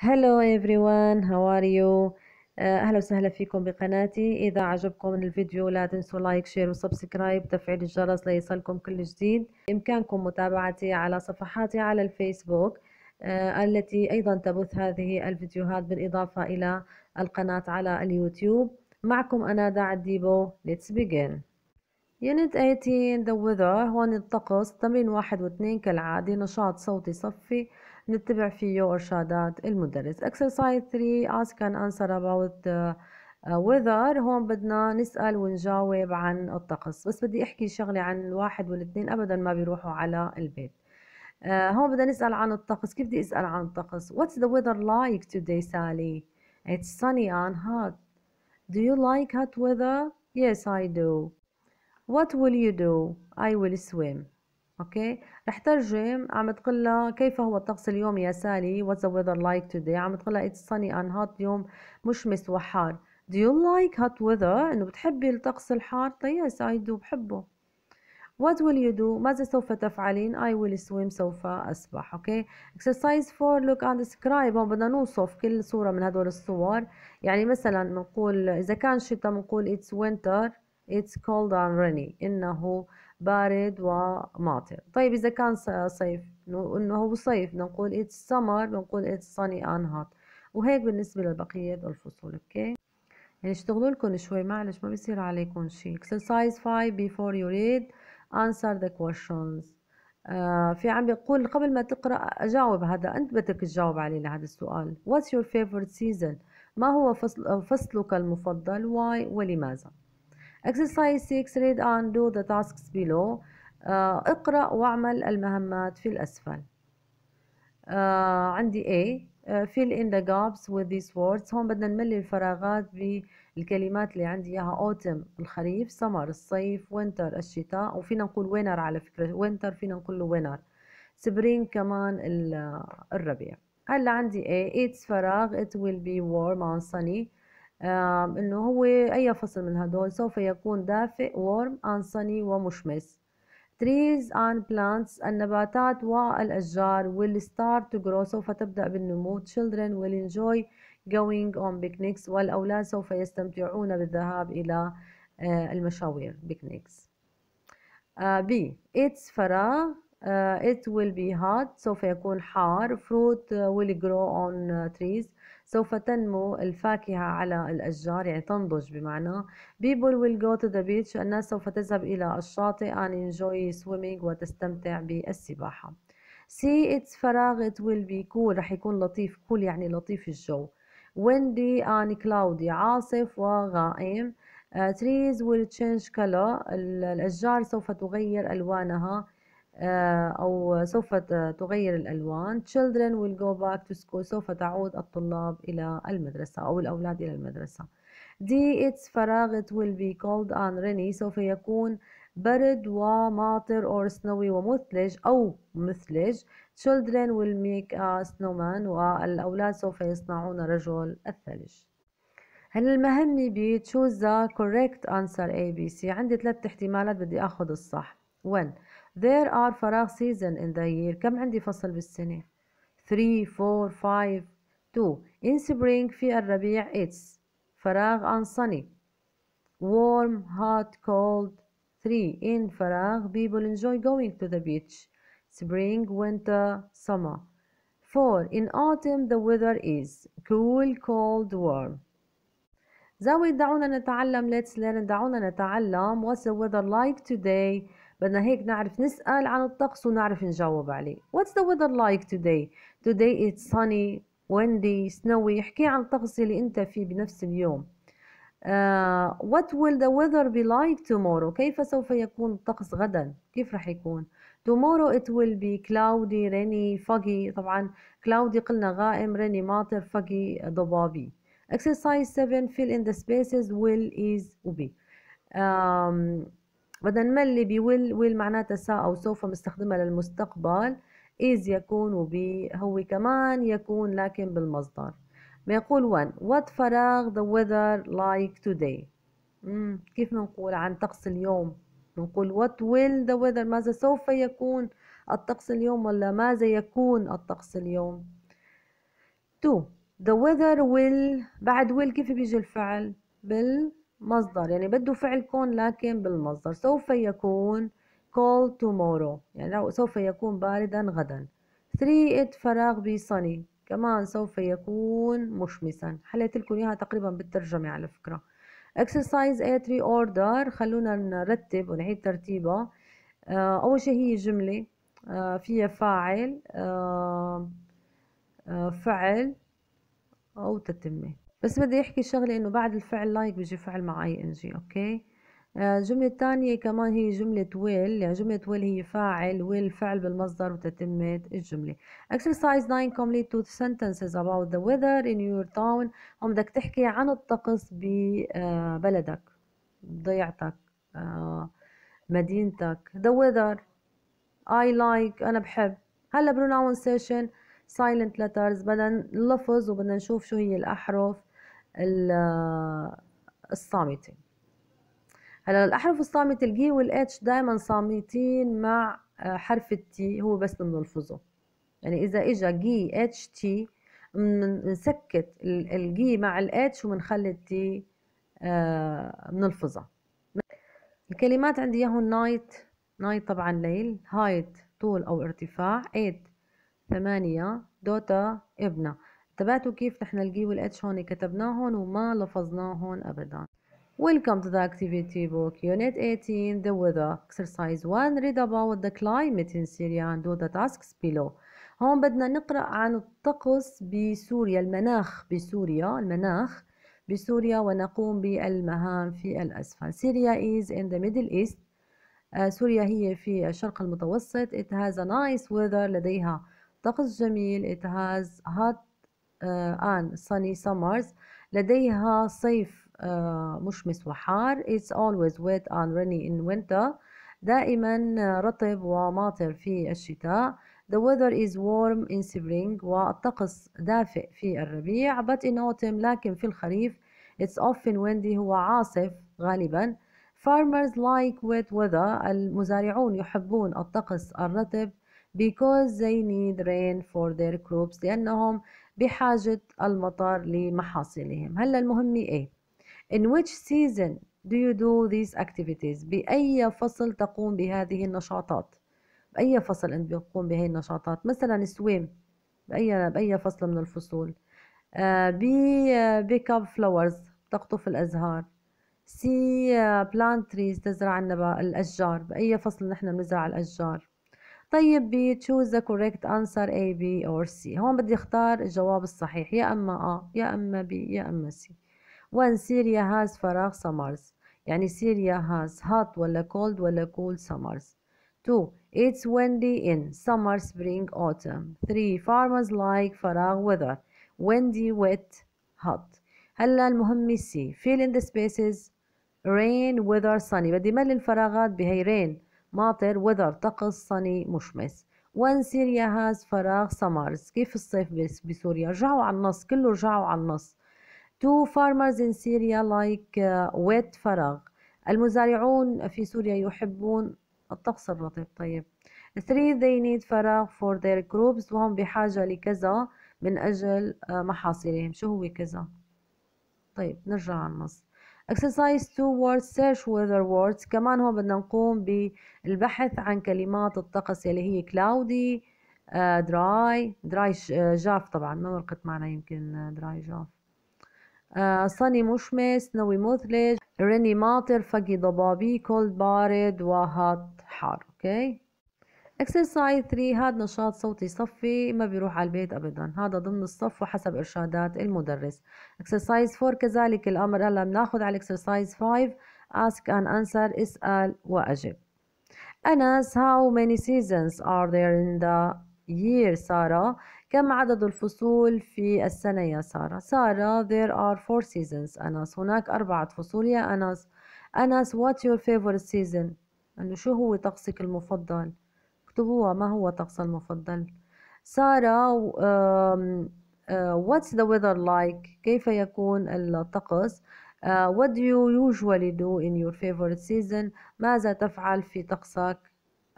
هلو everyone هاو ار يو اهلا وسهلا فيكم بقناتي اذا عجبكم الفيديو لا تنسوا لايك شير وسبسكرايب تفعيل الجرس ليصلكم كل جديد بامكانكم متابعتي على صفحاتي على الفيسبوك آه، التي ايضا تبث هذه الفيديوهات بالاضافه الى القناه على اليوتيوب معكم انا داع الديبو ليتس بيجن يونت 18 ذا وذر هون الطقس تمرين واحد واثنين كالعادة نشاط صوتي صفي نتبع فيه إرشادات المدرس exercise 3 ask and answer about uh, weather هون بدنا نسأل ونجاوب عن الطقس بس بدي أحكي شغلة عن الواحد والاثنين أبدا ما بيروحوا على البيت uh, هون بدنا نسأل عن الطقس كيف بدي أسأل عن الطقس What's the weather like today Sally? It's sunny and hot Do you like hot weather? Yes I do What will you do? I will swim اوكي رح ترجم عم تقول لها كيف هو الطقس اليوم يا سالي what's ذا ويذر لايك today عم تقول لها it's sunny and hot يوم مشمس وحار do you like hot weather انه بتحبي الطقس الحار طيب I do بحبه what will you do ماذا سوف تفعلين I will swim سوف اسبح اوكي exercise for look and describe هون بدنا نوصف كل صورة من هدول الصور يعني مثلا بنقول اذا كان شتاء بنقول it's winter it's cold and rainy انه بارد وماطر طيب إذا كان صيف إنه هو صيف بنقول it's summer بنقول it's sunny and hot وهيك بالنسبة لبقية الفصول أوكي يعني اشتغلوا لكم شوي معلش ما بيصير عليكم شيء exercise 5 before you read answer the questions آه في عم بيقول قبل ما تقرأ أجاوب هذا أنت بدك تجاوب عليه لهذا السؤال what's your favorite season ما هو فصل فصلك المفضل why ولماذا Exercise 6 read and do the tasks below uh, اقرأ واعمل المهمات في الأسفل uh, عندي A uh, fill in the gaps with these words هون بدنا نملي الفراغات بالكلمات اللي عندي اياها autumn الخريف summer الصيف winter الشتاء وفينا نقول winter على فكرة winter فينا نقول له winter spring كمان الربيع هلا عندي A it's فراغ it will be warm and sunny انه هو اي فصل من هدول سوف يكون دافئ وورم sunny ومشمس trees and plants النباتات والأشجار will start to grow سوف تبدأ بالنمو children will enjoy going on picnics والأولاد سوف يستمتعون بالذهاب إلى آه، المشاوير picnics آه، B it's فراغ uh, آه، it will be hot سوف يكون حار fruit will grow on trees سوف تنمو الفاكهة على الأشجار يعني تنضج بمعنى people will go to the beach الناس سوف تذهب إلى الشاطئ and enjoy swimming وتستمتع بالسباحة see it's فراغ it will be cool رح يكون لطيف cool يعني لطيف الجو windy and cloudy عاصف وغائم uh, trees will change color الأشجار سوف تغير ألوانها آه، أو سوف تغير الألوان children will go back to school سوف تعود الطلاب إلى المدرسة أو الأولاد إلى المدرسة D it's فراغ it will be cold and rainy سوف يكون برد وماطر or snowy ومثلج أو مثلج children will make a snowman والأولاد سوف يصنعون رجل الثلج هلا المهم ب choose the correct answer ABC عندي ثلاث احتمالات بدي أخذ الصح 1 There are فراغ season in the year كم عندي فصل بالسنة Three, four, five, two. in spring في الربيع it's فراغ and sunny warm hot cold 3 in فراغ people enjoy going to the beach spring winter summer 4 in autumn the weather is cool cold warm دعونا نتعلم let's learn دعونا نتعلم what's the weather like today بدنا هيك نعرف نسأل عن الطقس ونعرف نجاوب عليه What's the weather like today? Today it's sunny, windy, snowy احكي عن الطقس اللي انت فيه بنفس اليوم uh, What will the weather be like tomorrow? كيف سوف يكون الطقس غدا؟ كيف رح يكون؟ Tomorrow it will be cloudy, rainy, foggy طبعا cloudy قلنا غائم, rainy ماطر, foggy ضبابي Exercise 7 fill in the spaces will is be. um, بدنا نملي بويل ويل معناتها سا أو سوف مستخدمه للمستقبل إذ يكون بي هو كمان يكون لكن بالمصدر بيقول وان وات فراغ ذا ويذر لايك توداي كيف بنقول عن طقس اليوم بنقول وات ويل ذا ويذر ماذا سوف يكون الطقس اليوم ولا ماذا يكون الطقس اليوم تو ذا ويذر ويل بعد ويل كيف بيجي الفعل بال مصدر يعني بده فعل كون لكن بالمصدر سوف يكون cold tomorrow يعني سوف يكون باردا غدا ثري it فراغ be sunny كمان سوف يكون مشمسا حليت لكم اياها تقريبا بالترجمة على فكرة exercise 8 اوردر خلونا نرتب ونعيد ترتيبها آه، أول شيء هي جملة آه، فيها فاعل آه، فعل أو تتمه بس بدي احكي شغله انه بعد الفعل لايك بيجي فعل مع اي ان جي اوكي آه، الجملة الثانية كمان هي جملة ويل يعني جملة ويل هي فاعل ويل فعل بالمصدر وتتمة الجملة exercise 9 complete two sentences about the weather in your town هم بدك تحكي عن الطقس ببلدك آه، بضيعتك آه، مدينتك the weather I like أنا بحب هلا pronunciation silent letters بدنا نلفظ وبدنا نشوف شو هي الأحرف الصامتة هلا الأحرف الصامتة الجي والاتش دائما صامتين مع آه، حرف التي هو بس بنلفظه يعني إذا إجا جي اتش تي بنسكت الجي مع الاتش وبنخلي التي بنلفظها آه، الكلمات عندي ياهن نايت نايت طبعا ليل هايت طول أو ارتفاع ايت ثمانية دوتا ابنة تبعتوا كيف نحن نلاقيه الاتش هون كتبناهم وما لفظناهم ابدا Welcome to the activity book unit 18 the weather exercise 1 read about the climate in Syria and do the tasks below هون بدنا نقرأ عن الطقس بسوريا المناخ بسوريا المناخ بسوريا ونقوم بالمهام في الأسفل سوريا is in the middle east uh, سوريا هي في الشرق المتوسط it has a nice weather لديها طقس جميل it has hot آن sunny summers لديها صيف مشمس وحار it's always wet and rainy in winter دائما رطب وماطر في الشتاء the weather is warm in spring والطقس دافئ في الربيع but in autumn لكن في الخريف it's often windy هو عاصف غالبا farmers like wet weather المزارعون يحبون الطقس الرطب because they need rain for their crops لأنهم بحاجة المطار لمحاصيلهم هلا المهمة ايه in which season do you do these activities بأي فصل تقوم بهذه النشاطات بأي فصل أنت بتقوم بهي النشاطات مثلا سويم بأي بأي فصل من الفصول بيك اب فلاورز تقطف الأزهار سي بلانت تريز تزرع النبا الأشجار بأي فصل نحن بنزرع الأشجار طيب بتشوز ذا كوريكت انسر A B or C هون بدي اختار الجواب الصحيح يا اما A يا اما B يا اما C 1 Syria has فراغ summers يعني Syria has hot ولا cold ولا cool summers 2 It's windy in summer, spring, autumn. 3. Farmers like فراغ weather. Windy, wet, hot. هلا المهم سي fill in the spaces rain, weather, sunny. بدي ملي الفراغات بهي rain ماطر وذر طقس صني مشمس وان سيريا هاز فراغ سمارس كيف الصيف بس بسوريا رجعوا على النص كله رجعوا على النص تو فارمرز ان سيريا لايك ويت فراغ المزارعون في سوريا يحبون الطقس الرطب طيب 3 they need فراغ for their crops وهم بحاجة لكذا من أجل uh, محاصيلهم شو هو كذا طيب نرجع على النص exercise 2 words search weather words كمان هون بدنا نقوم بالبحث عن كلمات الطقس اللي هي cloudy uh, dry dry آه، جاف طبعا ما ورقت معنا يمكن آه، dry جاف sunny مشمس snowy مثلج rainy ماطر فقي ضبابي cold بارد و hot حار اوكي okay. اكسرسايز 3 هذا نشاط صوتي صفي ما بيروح على البيت ابدا هذا ضمن الصف وحسب ارشادات المدرس اكسرسايز 4 كذلك الامر هلا بناخذ على اكسرسايز 5 ask and answer اسال واجب أنس how many seasons are there in the year سارة كم عدد الفصول في السنة يا سارة سارة there are four seasons أنس هناك أربعة فصول يا أنس أنس what your favorite season أنه شو هو طقسك المفضل اكتبوا ما هو طقس المفضل سارة what's the weather like كيف يكون الطقس uh, what do you usually do in your favorite season ماذا تفعل في طقسك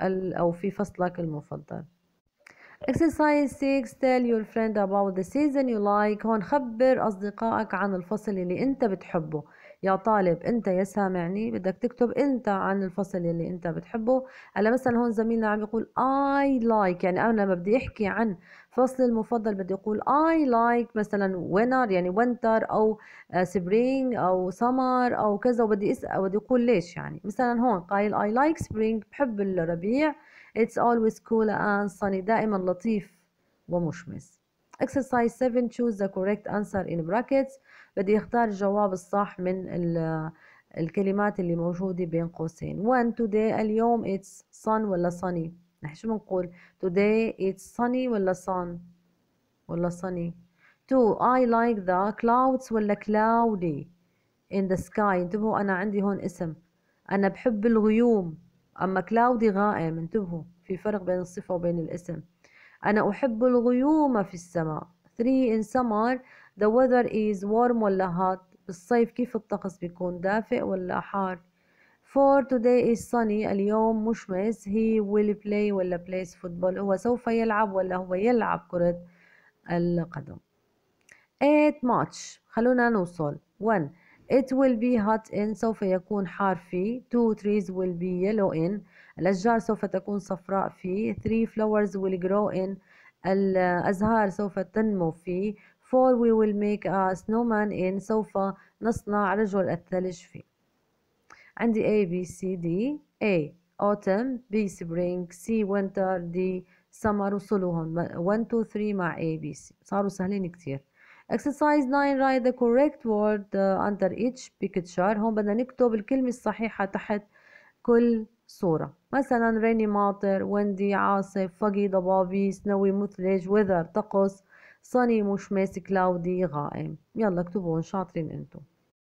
أو في فصلك المفضل Exercise 6 Tell your friend about the season you like هون خبر أصدقائك عن الفصل اللي أنت بتحبه يا طالب انت يا سامعني بدك تكتب انت عن الفصل اللي انت بتحبه هلا مثلا هون زميلنا عم يقول اي لايك like. يعني انا لما بدي احكي عن فصلي المفضل بدي اقول اي لايك like مثلا وينر يعني وينتر او سبرينج او سمر او كذا وبدي اسال بدي اقول ليش يعني مثلا هون قايل اي لايك سبرينج بحب الربيع اتس اولويز كول اند sunny دائما لطيف ومشمس exercise 7 choose the correct answer in brackets بدي اختار الجواب الصح من الكلمات اللي موجودة بين قوسين when today اليوم it's sun ولا sunny نحن شو بنقول today it's sunny ولا sun ولا sunny two I like the clouds ولا cloudy in the sky انتبهوا أنا عندي هون اسم أنا بحب الغيوم أما cloudy غائم انتبهوا في فرق بين الصفة وبين الاسم أنا أحب الغيوم في السماء three in summer The weather is warm ولا hot بالصيف كيف الطقس بيكون دافئ ولا حار For today is sunny اليوم مشمس He will play ولا plays football هو سوف يلعب ولا هو يلعب كرة القدم 8 March خلونا نوصل 1 It will be hot in سوف يكون حار في 2 trees will be yellow in الأشجار سوف تكون صفراء في 3 flowers will grow in الأزهار سوف تنمو في for we will make a snowman in سوف نصنع رجل الثلج في عندي A B C D A autumn B spring C winter D summer وصلوهم 1 2 3 مع A B C صاروا سهلين كتير exercise 9 write the correct word under each picture هون بدنا نكتب الكلمة الصحيحة تحت كل صورة مثلا rainy ماطر windy عاصف foggy ضبابي snowy مثلج weather طقس صني مش ماسك لاودي غائم يلا اكتبون شاطرين انتم